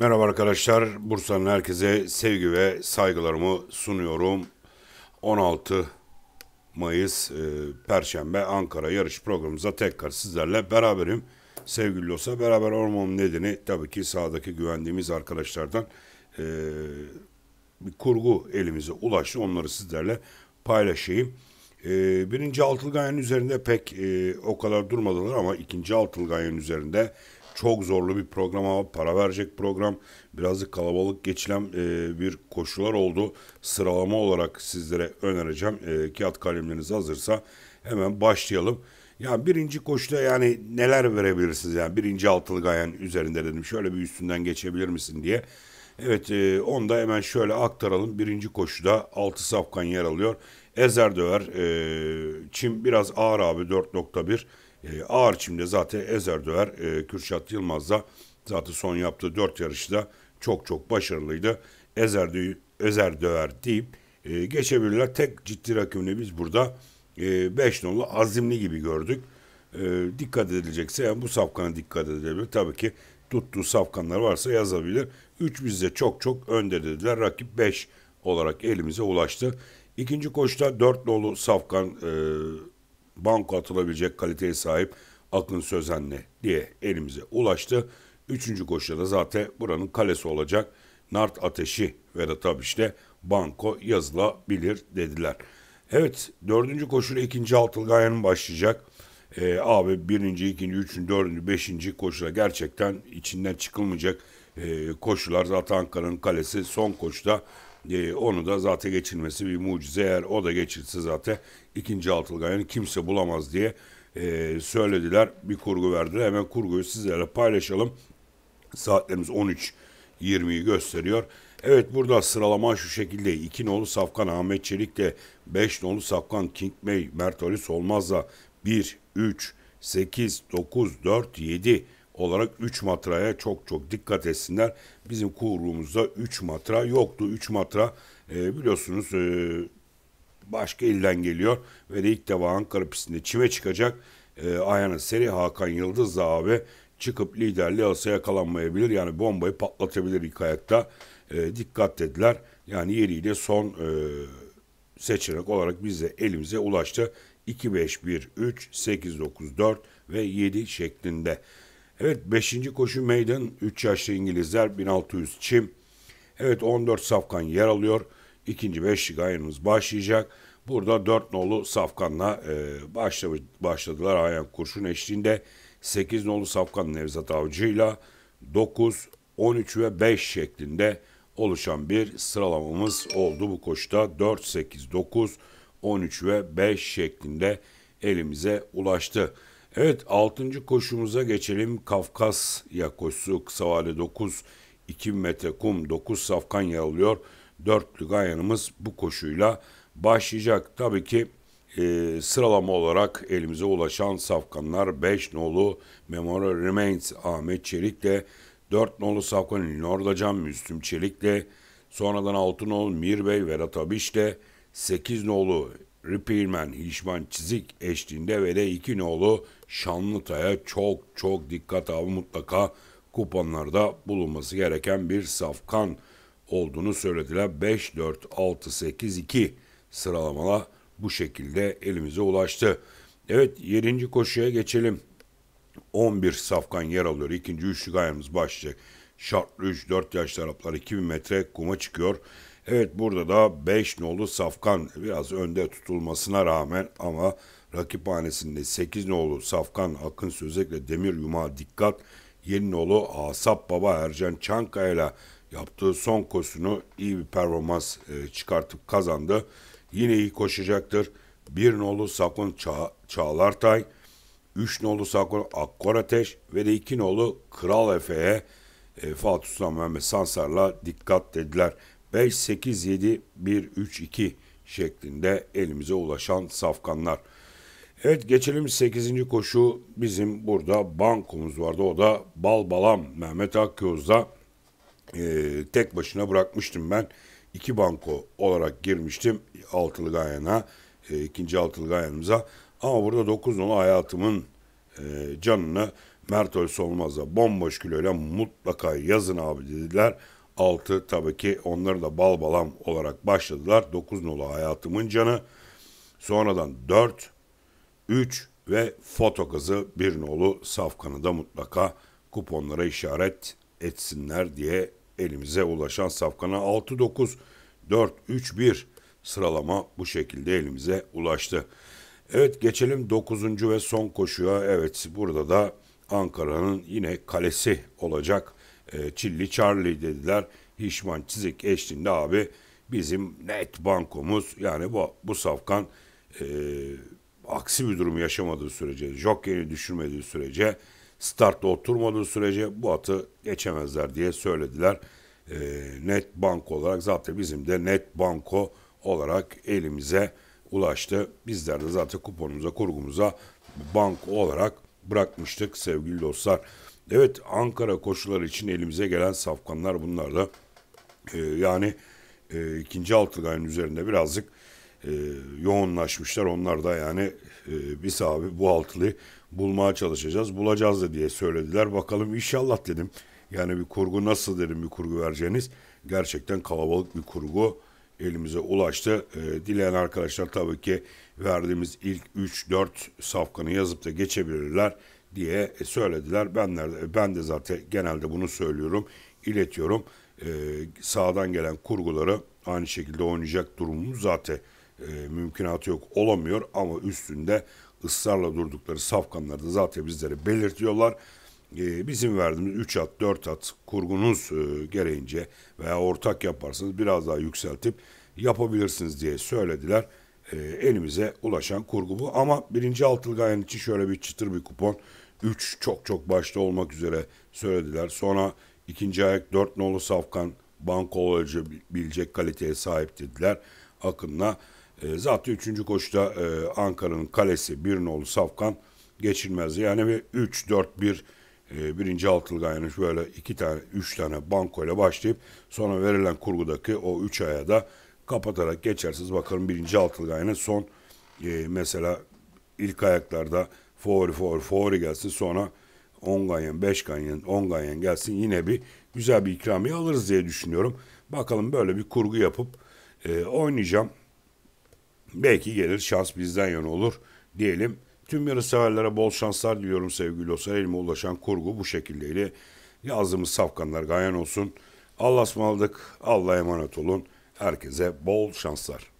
Merhaba arkadaşlar. Bursa'nın herkese sevgi ve saygılarımı sunuyorum. 16 Mayıs e, Perşembe Ankara yarış programımıza tekrar sizlerle beraberim. Sevgili olsa beraber olmamın nedeni tabii ki sağdaki güvendiğimiz arkadaşlardan e, bir kurgu elimize ulaştı. Onları sizlerle paylaşayım. E, birinci Altılgayen üzerinde pek e, o kadar durmadılar ama ikinci Altılgayen üzerinde çok zorlu bir program ama para verecek program. Birazcık kalabalık geçilen e, bir koşular oldu. Sıralama olarak sizlere önereceğim. E, kağıt kalemleriniz hazırsa hemen başlayalım. Ya birinci koşuda yani neler verebilirsiniz? Yani birinci altılı gayen üzerinde dedim. Şöyle bir üstünden geçebilir misin diye. Evet e, onu da hemen şöyle aktaralım. Birinci koşuda altı safkan yer alıyor. Ezer döver. E, Çin biraz ağır abi 4.1. E, ağır çimde zaten ezer döver e, Kürşat Yılmaz da zaten son yaptığı dört yarışta çok çok başarılıydı. Ezer, dö ezer döver deyip e, geçebilirler. Tek ciddi rakibini biz burada 5 e, nolu azimli gibi gördük. E, dikkat edilecekse yani bu safkana dikkat edilebilir. Tabii ki tuttuğu safkanlar varsa yazabilir. 3 bizde çok çok önde dediler. Rakip 5 olarak elimize ulaştı. İkinci koşta 4 nolu safkan e, banko atılabilecek kaliteye sahip Akın Sözen'le diye elimize ulaştı. Üçüncü koşuda zaten buranın kalesi olacak Nart Ateşi ve de tabii işte banko yazılabilir dediler. Evet dördüncü koşuda ikinci altılı gayanın başlayacak. Ee, abi birinci, ikinci, üçüncü, dördüncü, beşinci koşuda gerçekten içinden çıkılmayacak e, koşular. Zaten Ankara'nın kalesi son koşuda ee, onu da zaten geçirmesi bir mucize. Eğer o da geçirse zaten ikinci Yani kimse bulamaz diye e, söylediler. Bir kurgu verdiler. Hemen kurguyu sizlerle paylaşalım. Saatlerimiz 13.20'yi gösteriyor. Evet burada sıralama şu şekilde. 2 nolu Safkan Ahmet Çelik'le 5 nolu Safkan King May Mert Ali Solmaz'la 1, 3, 8, 9, 4, 7, olarak 3 matraya çok çok dikkat etsinler. Bizim kurumumuzda 3 matra yoktu. 3 matra e, biliyorsunuz e, başka ilden geliyor ve de ilk defa Ankara pistinde çime çıkacak. E, Ayhan'ın seri Hakan Yıldız abi çıkıp liderliği olsa yakalanmayabilir. Yani bombayı patlatabilir ilk ayakta. E, dikkat dediler. Yani yeriyle son e, seçenek olarak bize elimize ulaştı. 2 5 1 3 8 9 4 ve 7 şeklinde. Evet 5. koşu meydan 3 yaşlı İngilizler 1600 çim. Evet 14 safkan yer alıyor. İkinci beşlik ayınımız başlayacak. Burada 4 nolu safkanla e, başlamış, başladılar Ayhan Kurşun eşliğinde. 8 nolu safkan Nevzat Avcı'yla 9, 13 ve 5 şeklinde oluşan bir sıralamamız oldu bu koşuda. 4, 8, 9, 13 ve 5 şeklinde elimize ulaştı. Evet 6. koşumuza geçelim. Kafkasya koşusu kısa vade 9 2 metre kum 9 safkan yer alıyor. Dörtlü gayanımız bu koşuyla başlayacak. Tabii ki e, sıralama olarak elimize ulaşan safkanlar 5 nolu Memorial Remains Ahmet Çelik'le 4 nolu safkan Nordacan Müslüm Çelik'le sonradan 6 nolu Mirbey Verat Abiş'le 8 nolu Repairman Hişman Çizik eşliğinde ve de 2 nolu Şanlıta'ya çok çok dikkat al mutlaka kuponlarda bulunması gereken bir safkan olduğunu söylediler. 5, 4, 6, 8, 2 sıralamala bu şekilde elimize ulaştı. Evet 7. koşuya geçelim. 11 safkan yer alıyor. İkinci üçlük ayağımız başlayacak. Şartlı 3-4 yaşlı Araplar 2000 metre kuma çıkıyor. Evet burada da 5 nolu safkan biraz önde tutulmasına rağmen ama Rakiphanesinde 8 nolu Safkan Akın Sözek'le Demir Yuma Dikkat, yeni nolu Asap Baba Ercan Çankaya'yla yaptığı son kosunu iyi bir performans e, çıkartıp kazandı. Yine iyi koşacaktır. 1 nolu Sakon Ça Çağlartay, 3 nolu Sakon Akkor Ateş ve de 2 nolu Kral Efe'ye e, Fatih Sultan Mehmet Sansar'la dikkat dediler. 5, 8, 7, 1, 3, 2 şeklinde elimize ulaşan safkanlar. Evet geçelim 8. koşu bizim burada bankomuz vardı. O da Balbalam Mehmet Akkoz'da e, tek başına bırakmıştım ben. İki banko olarak girmiştim altılı gayana, e, ikinci altılı gayanımıza. Ama burada 9 nolu hayatımın e, canını Mert Ölse Olmaz'a bomboş kiloyla mutlaka yazın abi dediler. 6 tabii ki onları da Balbalam olarak başladılar. 9 nolu hayatımın canı. Sonradan 4 3 ve foto kızı bir Birnoğlu Safkan'ı da mutlaka kuponlara işaret etsinler diye elimize ulaşan Safkan'a 6-9 4-3-1 sıralama bu şekilde elimize ulaştı. Evet geçelim 9. ve son koşuya. Evet burada da Ankara'nın yine kalesi olacak. Ee, Çilli Charlie dediler. Hişman Çizik eşliğinde abi bizim net bankomuz yani bu, bu safkan e, aksi bir durumu yaşamadığı sürece, jokeyi düşürmediği sürece, startta oturmadığı sürece bu atı geçemezler diye söylediler. E, net banko olarak zaten bizim de net banko olarak elimize ulaştı. Bizler de zaten kuponumuza, kurgumuza banko olarak bırakmıştık sevgili dostlar. Evet Ankara koşuları için elimize gelen safkanlar bunlar da. E, yani e, ikinci altılgayın üzerinde birazcık e, yoğunlaşmışlar. Onlar da yani e, bir sahibi bu altılı bulmaya çalışacağız. Bulacağız da diye söylediler. Bakalım inşallah dedim. Yani bir kurgu nasıl dedim bir kurgu vereceğiniz. Gerçekten kalabalık bir kurgu elimize ulaştı. E, dileyen arkadaşlar tabii ki verdiğimiz ilk 3-4 safkanı yazıp da geçebilirler diye söylediler. Benler, ben de zaten genelde bunu söylüyorum, iletiyorum. E, sağdan gelen kurguları aynı şekilde oynayacak durumumuz zaten e, mümkünatı yok olamıyor ama üstünde ısrarla durdukları safkanları da zaten bizlere belirtiyorlar. E, bizim verdiğimiz 3 at 4 at kurgunuz e, gereğince veya ortak yaparsanız biraz daha yükseltip yapabilirsiniz diye söylediler. E, elimize ulaşan kurgu bu ama birinci altılı gayen için şöyle bir çıtır bir kupon. 3 çok çok başta olmak üzere söylediler. Sonra ikinci ayak 4 nolu safkan banko olabilecek kaliteye sahip dediler. Akın'la e, zaten üçüncü koşuda e, Ankara'nın kalesi bir nolu Safkan geçilmezdi Yani bir 3-4-1 e, birinci altılı yanlış böyle iki tane üç tane bankoyla başlayıp sonra verilen kurgudaki o üç aya da kapatarak geçersiniz. Bakalım birinci altılı gayanın son e, mesela ilk ayaklarda favori favori favori gelsin sonra 10 ganyen 5 ganyen 10 ganyen gelsin yine bir güzel bir ikramiye alırız diye düşünüyorum. Bakalım böyle bir kurgu yapıp e, oynayacağım. Belki gelir şans bizden yana olur diyelim. Tüm severlere bol şanslar diliyorum sevgili dostlar. Elime ulaşan kurgu bu şekildeydi. Yazdığımız safkanlar gayen olsun. Allah'a ısmarladık. Allah'a emanet olun. Herkese bol şanslar.